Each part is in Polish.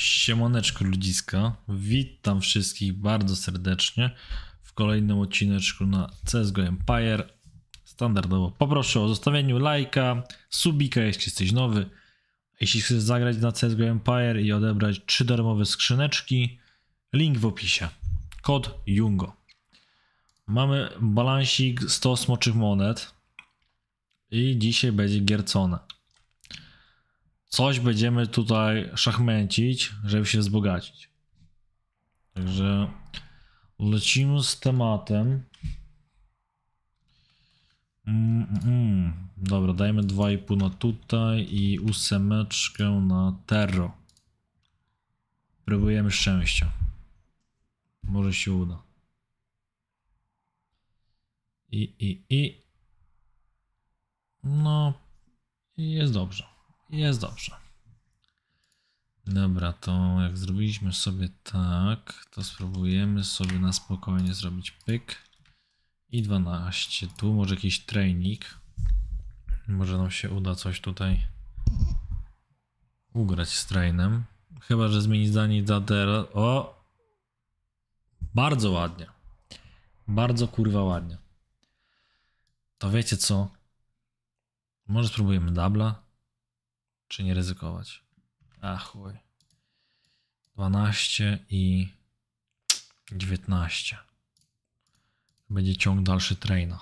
Siemoneczko ludziska, witam wszystkich bardzo serdecznie w kolejnym odcineczku na CSGO Empire. Standardowo poproszę o zostawienie lajka, subika jeśli jesteś nowy. Jeśli chcesz zagrać na CSGO Empire i odebrać trzy darmowe skrzyneczki, link w opisie. Kod Jungo. Mamy balansik 100 smoczych monet i dzisiaj będzie giercone coś będziemy tutaj szachmęcić, żeby się wzbogacić. Także lecimy z tematem. Mm, mm. Dobra, dajmy 2,5 na tutaj i ósemeczkę na terro. Próbujemy szczęścia. Może się uda. I, i, i. No, jest dobrze jest dobrze. Dobra, to jak zrobiliśmy sobie tak, to spróbujemy sobie na spokojnie zrobić pyk. I 12. Tu może jakiś training. Może nam się uda coś tutaj ugrać z trainem. Chyba, że zmieni zdanie za teraz. O! Bardzo ładnie. Bardzo kurwa ładnie. To wiecie co? Może spróbujemy dubla? czy nie ryzykować? Ach, chuj. 12 i 19. Będzie ciąg dalszy traina.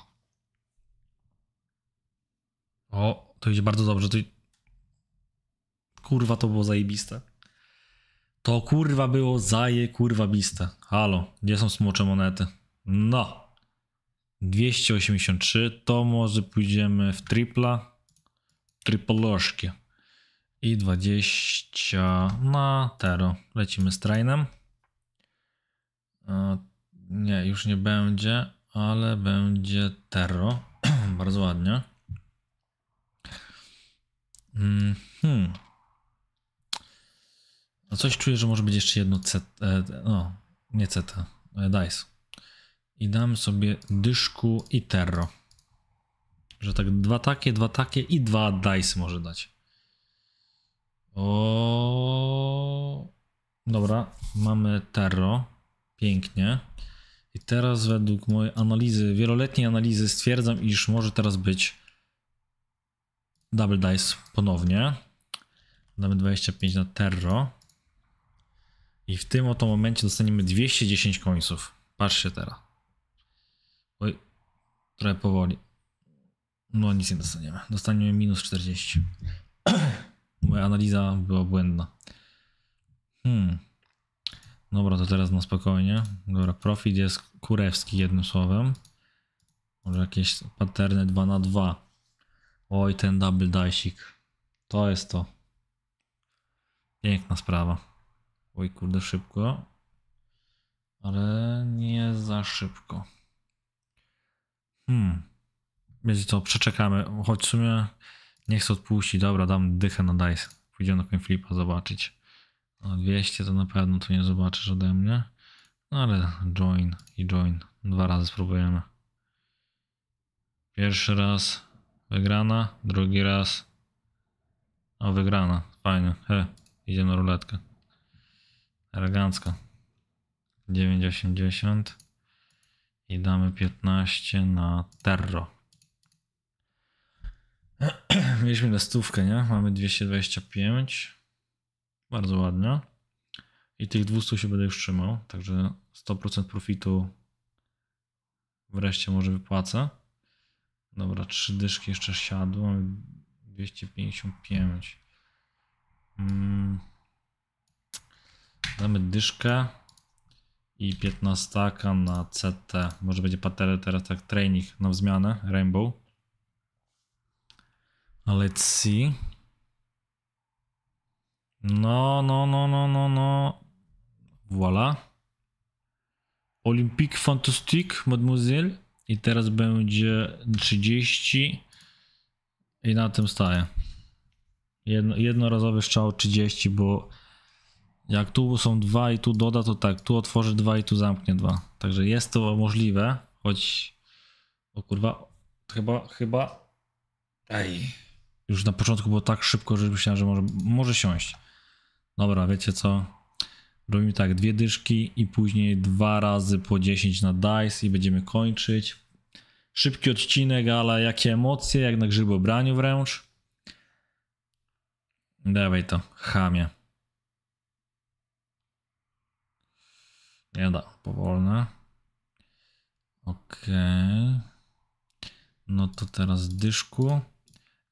O, to idzie bardzo dobrze. To... Kurwa, to było zajebiste. To kurwa było zaje kurwa biste. Halo, gdzie są smocze monety? No. 283, to może pójdziemy w tripla. Tripolożki i 20 na Tero. Lecimy z trainem. Nie, już nie będzie, ale będzie Tero. Bardzo ładnie. Mm, hmm. No coś czuję, że może być jeszcze jedno C... E, no, nie C. E, dice. I dam sobie dyszku i tero Że tak dwa takie, dwa takie i dwa Dice może dać. O. Dobra, mamy Terro. Pięknie. I teraz według mojej analizy, wieloletniej analizy stwierdzam, iż może teraz być Double Dice ponownie. Damy 25 na Terro. I w tym oto momencie dostaniemy 210 końców. Patrzcie teraz. Oj, trochę powoli. No nic nie dostaniemy. Dostaniemy minus 40. Moja analiza była błędna. Hmm. Dobra, to teraz na spokojnie. Dobra, profit jest kurewski jednym słowem. Może jakieś paterny 2 na 2 Oj, ten double dice'ik. To jest to. Piękna sprawa. Oj, kurde, szybko. Ale nie za szybko. Hmm. Więc to przeczekamy. Choć w sumie Niech się odpuści, dobra, dam dychę na dice. Pójdziemy na coin flipa zobaczyć. No 200 to na pewno tu nie zobaczysz ode mnie. No ale join i join. Dwa razy spróbujemy. Pierwszy raz wygrana, drugi raz o wygrana. Fajnie. He, idzie na ruletkę. Elegancka. 9,80 i damy 15 na Terro. Mieliśmy na stówkę, nie? Mamy 225. Bardzo ładnie. I tych 200 się będę już trzymał, także 100% profitu wreszcie może wypłacę. Dobra, trzy dyszki jeszcze siadły. mamy 255. Mm. Damy dyszkę i 15 na CT. Może będzie patele teraz tak training na wzmianę, Rainbow. No, let's see. No, no, no, no, no, no. Voilà. Olympique Fantastique, mademoiselle. I teraz będzie 30. I na tym staję. Jedno, jednorazowy strzał 30, bo jak tu są dwa i tu doda, to tak, tu otworzy dwa i tu zamknie dwa. Także jest to możliwe, choć... O kurwa, chyba, chyba... Ej. Już na początku było tak szybko, że myślałem, że może, może siąść. Dobra, wiecie co? Robimy tak, dwie dyszki i później dwa razy po 10 na dice i będziemy kończyć. Szybki odcinek, ale jakie emocje, jak na grzybobraniu wręcz. Dawaj to, chamie. Nie da, powolne. Okej. Okay. No to teraz dyszku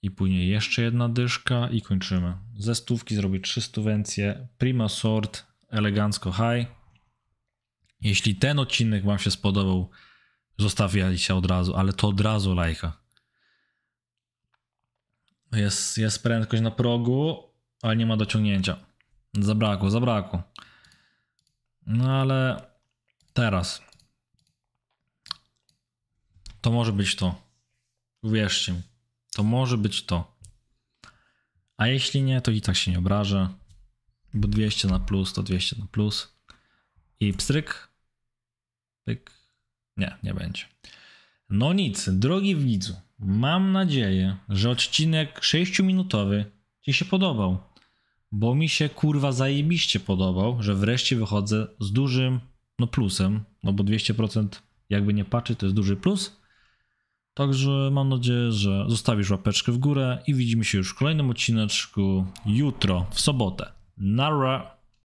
i później jeszcze jedna dyszka i kończymy. Ze stówki zrobię trzy stuwencje. Prima sort, elegancko high. Jeśli ten odcinek Wam się spodobał, się od razu, ale to od razu lajka. Jest, jest prędkość na progu, ale nie ma dociągnięcia. Zabrakło, zabrakło. No ale teraz to może być to. Uwierzcie mi. To może być to. A jeśli nie, to i tak się nie obrażę, bo 200 na plus to 200 na plus. I pstryk. Pyk. Nie, nie będzie. No nic, drogi widzu, mam nadzieję, że odcinek 6-minutowy Ci się podobał, bo mi się kurwa zajebiście podobał, że wreszcie wychodzę z dużym no plusem, no bo 200% jakby nie patrzy, to jest duży plus. Także mam nadzieję, że zostawisz łapeczkę w górę i widzimy się już w kolejnym odcineczku jutro, w sobotę. Nara!